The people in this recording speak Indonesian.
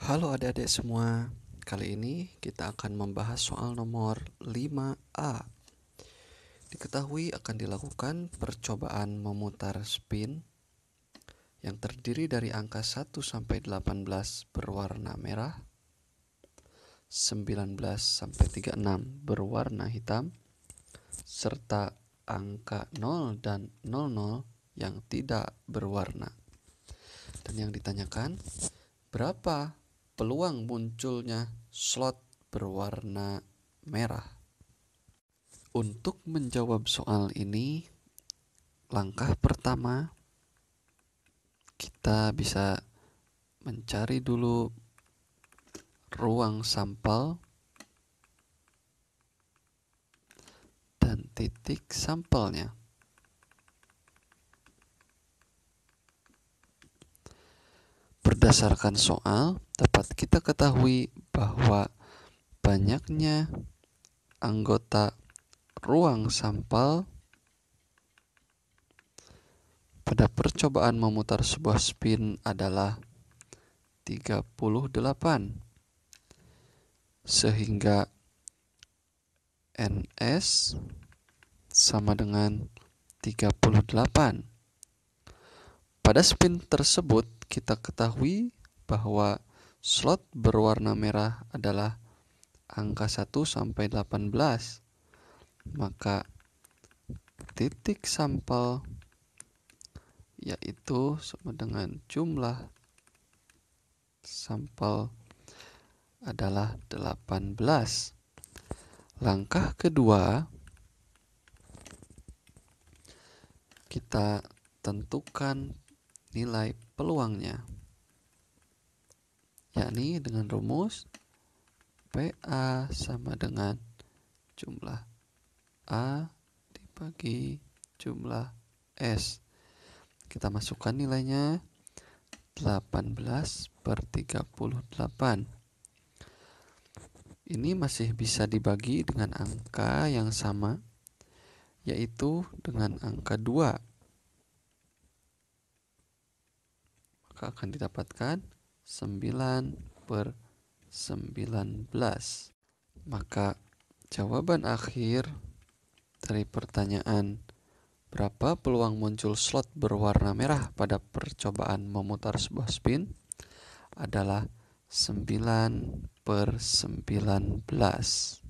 Halo adik-adik semua, kali ini kita akan membahas soal nomor 5A. Diketahui akan dilakukan percobaan memutar spin yang terdiri dari angka 1 sampai 18 berwarna merah 19 sampai 36 berwarna hitam serta angka 0 dan 00 yang tidak berwarna. Dan yang ditanyakan, berapa peluang munculnya slot berwarna merah? Untuk menjawab soal ini, langkah pertama kita bisa mencari dulu ruang sampel dan titik sampelnya. Berdasarkan soal, dapat kita ketahui bahwa banyaknya anggota ruang sampel pada percobaan memutar sebuah spin adalah 38 sehingga NS sama dengan 38. Pada spin tersebut kita ketahui bahwa slot berwarna merah adalah angka 1 sampai 18. Maka titik sampel yaitu sama dengan jumlah sampel adalah 18. Langkah kedua, kita tentukan nilai peluangnya, yakni dengan rumus PA sama dengan jumlah A dibagi jumlah S. Kita masukkan nilainya 18 per 38 ini masih bisa dibagi dengan angka yang sama, yaitu dengan angka 2. Maka akan didapatkan 9 per 19. Maka jawaban akhir dari pertanyaan berapa peluang muncul slot berwarna merah pada percobaan memutar sebuah spin adalah 9 per 19.